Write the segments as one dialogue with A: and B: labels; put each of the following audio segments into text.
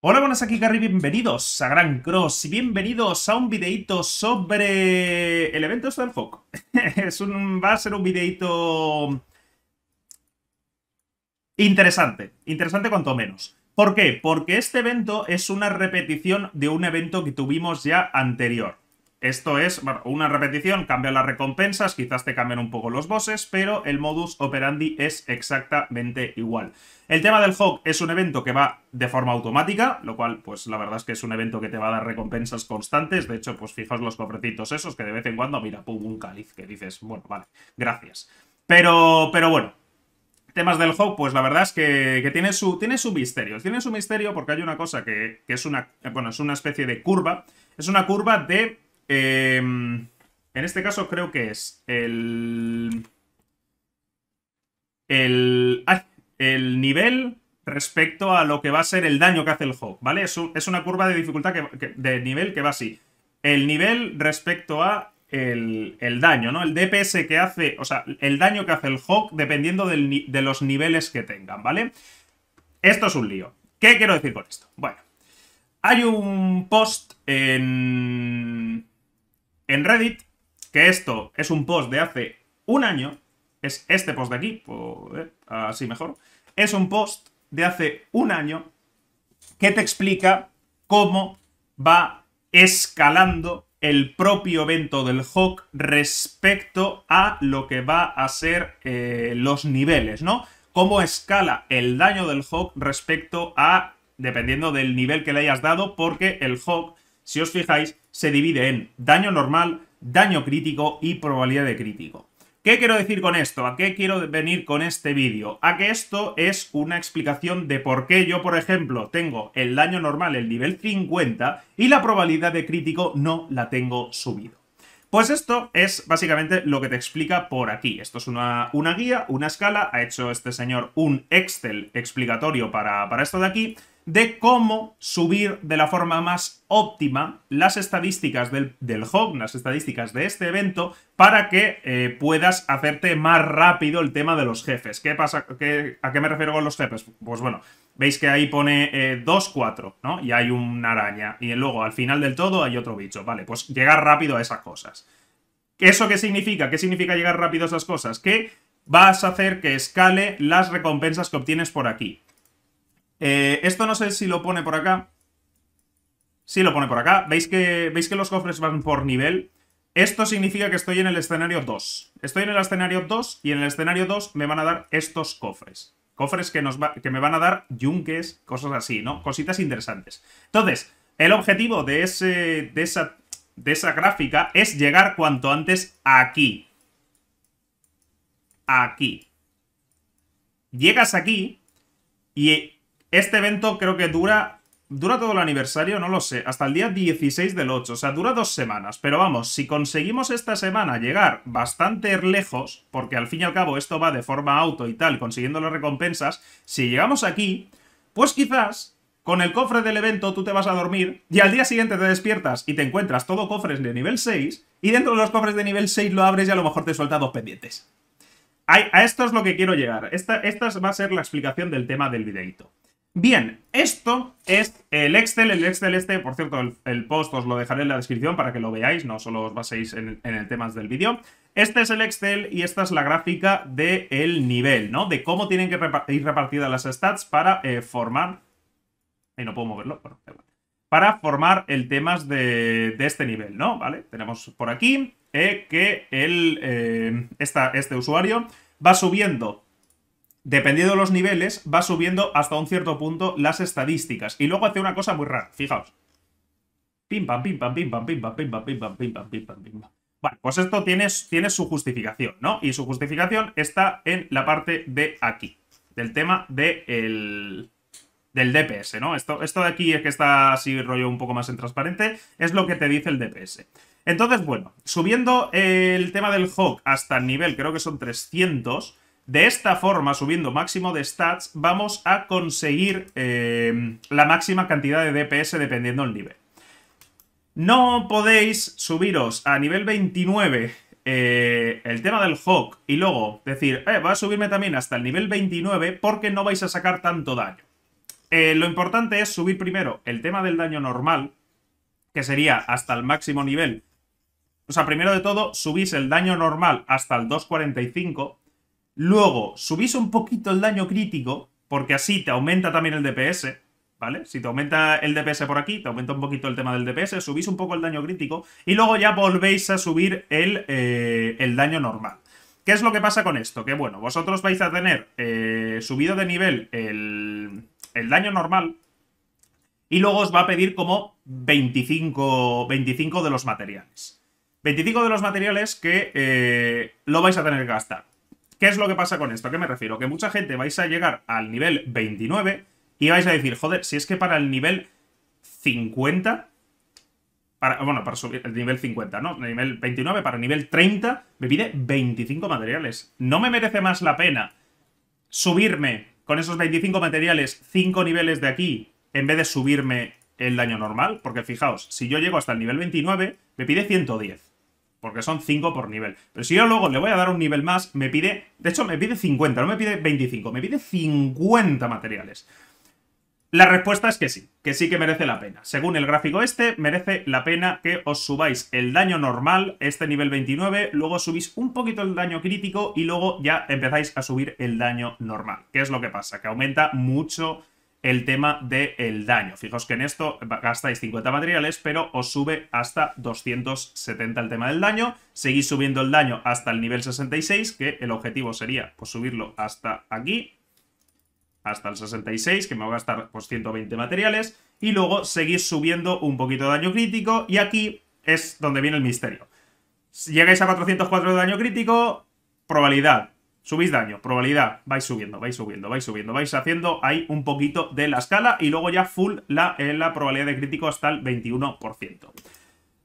A: Hola, buenas, aquí Gary, bienvenidos a Gran Cross y bienvenidos a un videito sobre el evento StarFog. Este es un, va a ser un videito interesante, interesante cuanto menos. ¿Por qué? Porque este evento es una repetición de un evento que tuvimos ya anterior. Esto es una repetición, cambia las recompensas, quizás te cambian un poco los bosses, pero el modus operandi es exactamente igual. El tema del hog es un evento que va de forma automática, lo cual, pues la verdad es que es un evento que te va a dar recompensas constantes. De hecho, pues fijaos los cofrecitos esos que de vez en cuando, mira, pum, un cáliz, que dices, bueno, vale, gracias. Pero, pero bueno, temas del hog pues la verdad es que, tiene, su, tiene su misterio. Tiene su misterio porque hay una cosa que, que es una, bueno, es una especie de curva. Es una curva de Em, en este caso creo que es el... El, nivel respecto a lo que va a ser el daño que hace el Hawk, ¿vale? Es, una curva de dificultad de nivel que va así. El nivel respecto a el, daño, ¿no? El DPS que hace, o sea, el daño que hace el Hawk dependiendo de los niveles que tengan, ¿vale? Esto es un lío. ¿Qué quiero decir con esto? Bueno, hay un post en en Reddit, que esto es un post de hace un año, es este post de aquí, así mejor, es un post de hace un año que te explica cómo va escalando el propio evento del Hawk respecto a lo que va a ser eh, los niveles, ¿no? Cómo escala el daño del Hawk respecto a, dependiendo del nivel que le hayas dado, porque el Hawk, si os fijáis, se divide en daño normal, daño crítico y probabilidad de crítico. ¿Qué quiero decir con esto? ¿A qué quiero venir con este vídeo? A que esto es una explicación de por qué yo, por ejemplo, tengo el daño normal el nivel 50 y la probabilidad de crítico no la tengo subido. Pues esto es básicamente lo que te explica por aquí. Esto es una, una guía, una escala, ha hecho este señor un Excel explicatorio para, para esto de aquí, de cómo subir de la forma más óptima las estadísticas del, del hog, las estadísticas de este evento, para que eh, puedas hacerte más rápido el tema de los jefes. ¿Qué pasa? ¿A qué me refiero con los jefes? Pues bueno, veis que ahí pone 2-4, eh, ¿no? Y hay una araña. Y luego al final del todo hay otro bicho. Vale, pues llegar rápido a esas cosas. ¿Eso qué significa? ¿Qué significa llegar rápido a esas cosas? Que vas a hacer que escale las recompensas que obtienes por aquí. Eh, esto no sé si lo pone por acá. Si lo pone por acá. ¿Veis que, ¿Veis que los cofres van por nivel? Esto significa que estoy en el escenario 2. Estoy en el escenario 2 y en el escenario 2 me van a dar estos cofres. Cofres que, nos que me van a dar yunques, cosas así, ¿no? Cositas interesantes. Entonces, el objetivo de, ese, esa, de esa gráfica es llegar cuanto antes aquí. Aquí. Llegas aquí y este evento creo que dura... ¿Dura todo el aniversario? No lo sé. Hasta el día 16 del 8. O sea, dura dos semanas. Pero vamos, si conseguimos esta semana llegar bastante lejos, porque al fin y al cabo esto va de forma auto y tal, consiguiendo las recompensas, si llegamos aquí, pues quizás con el cofre del evento tú te vas a dormir y al día siguiente te despiertas y te encuentras todo cofres de nivel 6 y dentro de los cofres de nivel 6 lo abres y a lo mejor te suelta dos pendientes. A, esto es lo que quiero llegar. Esta, esta va a ser la explicación del tema del videito. Bien, esto es el Excel, el Excel este, por cierto, el, post os lo dejaré en la descripción para que lo veáis, no solo os baséis en, el tema del vídeo. Este es el Excel y esta es la gráfica del el nivel, ¿no? De cómo tienen que ir repartidas las stats para eh, formar... Y no puedo moverlo, bueno, Para formar el tema de, de, este nivel, ¿no? ¿Vale? Tenemos por aquí eh, que el, eh, este usuario va subiendo dependiendo de los niveles, va subiendo hasta un cierto punto las estadísticas. Y luego hace una cosa muy rara, fijaos. Pim, pam, pim, pam, pim, pam, pim, pam, pim, pam, pim, pam, pim, pam, pim, pam, pues esto tiene, su justificación, ¿no? Y su justificación está en la parte de aquí, del tema de del DPS, ¿no? Esto, esto de aquí es que está así rollo un poco más en transparente, es lo que te dice el DPS. Entonces, bueno, subiendo el tema del Hawk hasta el nivel, creo que son 300, de esta forma, subiendo máximo de stats, vamos a conseguir eh, la máxima cantidad de DPS dependiendo del nivel. No podéis subiros a nivel 29 eh, el tema del Hawk y luego decir, eh, voy a subirme también hasta el nivel 29 porque no vais a sacar tanto daño. Eh, lo importante es subir primero el tema del daño normal, que sería hasta el máximo nivel. O sea, primero de todo, subís el daño normal hasta el 245 Luego, subís un poquito el daño crítico, porque así te aumenta también el DPS, ¿vale? Si te aumenta el DPS por aquí, te aumenta un poquito el tema del DPS, subís un poco el daño crítico y luego ya volvéis a subir eh, el, daño normal. ¿Qué es lo que pasa con esto? Que bueno, vosotros vais a tener eh, subido de nivel el, daño normal, y luego os va a pedir como 25, 25 de los materiales. 25 de los materiales que eh, lo vais a tener que gastar. ¿Qué es lo que pasa con esto? ¿A qué me refiero? Que mucha gente vais a llegar al nivel 29 y vais a decir, joder, si es que para el nivel 50... Para, bueno, para subir el nivel 50, ¿no? El nivel 29 para el nivel 30 me pide 25 materiales. ¿No me merece más la pena subirme con esos 25 materiales 5 niveles de aquí en vez de subirme el daño normal? Porque fijaos, si yo llego hasta el nivel 29, me pide 110. Porque son 5 por nivel. Pero si yo luego le voy a dar un nivel más, me pide... De hecho, me pide 50, no me pide 25, me pide 50 materiales. La respuesta es que sí, que sí que merece la pena. Según el gráfico este, merece la pena que os subáis el daño normal, este nivel 29, luego subís un poquito el daño crítico y luego ya empezáis a subir el daño normal. ¿Qué es lo que pasa? Que aumenta mucho el tema del daño. Fijaos que en esto gastáis 50 materiales, pero os sube hasta 270 el tema del daño. Seguís subiendo el daño hasta el nivel 66, que el objetivo sería pues, subirlo hasta aquí, hasta el 66, que me va a gastar 120 pues, materiales. Y luego seguís subiendo un poquito de daño crítico, y aquí es donde viene el misterio. Si llegáis a 404 de daño crítico, probabilidad subís daño, probabilidad, vais subiendo, vais subiendo, vais subiendo, vais haciendo ahí un poquito de la escala y luego ya full la, eh, la probabilidad de crítico hasta el 21%.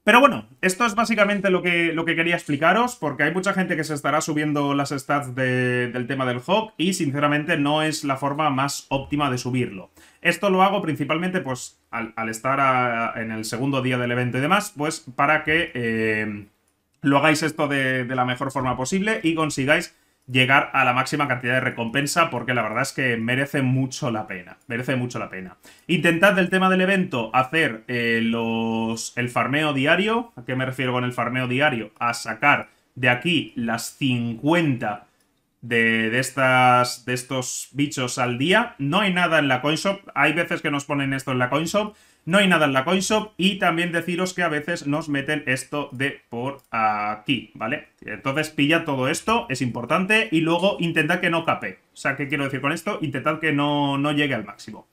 A: Pero bueno, esto es básicamente lo que, lo que quería explicaros, porque hay mucha gente que se estará subiendo las stats del tema del Hawk y sinceramente no es la forma más óptima de subirlo. Esto lo hago principalmente pues al, estar en el segundo día del evento y demás, pues para que eh, lo hagáis esto de la mejor forma posible y consigáis llegar a la máxima cantidad de recompensa porque la verdad es que merece mucho la pena, merece mucho la pena. Intentad del tema del evento hacer eh, los, el farmeo diario, ¿a qué me refiero con el farmeo diario? A sacar de aquí las 50 de, estas, de estos bichos al día. No hay nada en la CoinShop. Hay veces que nos ponen esto en la CoinShop. No hay nada en la CoinShop. Y también deciros que a veces nos meten esto de por aquí, ¿vale? Entonces pilla todo esto, es importante. Y luego intentad que no cape. O sea, ¿qué quiero decir con esto? Intentad que no, no llegue al máximo.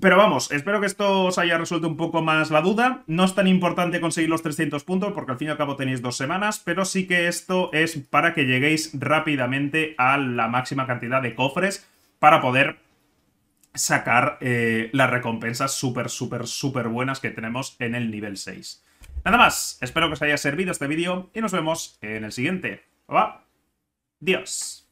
A: Pero vamos, espero que esto os haya resuelto un poco más la duda. No es tan importante conseguir los 300 puntos porque al fin y al cabo tenéis dos semanas, pero sí que esto es para que lleguéis rápidamente a la máxima cantidad de cofres para poder sacar eh, las recompensas súper, súper, súper buenas que tenemos en el nivel 6. Nada más, espero que os haya servido este vídeo y nos vemos en el siguiente. Dios.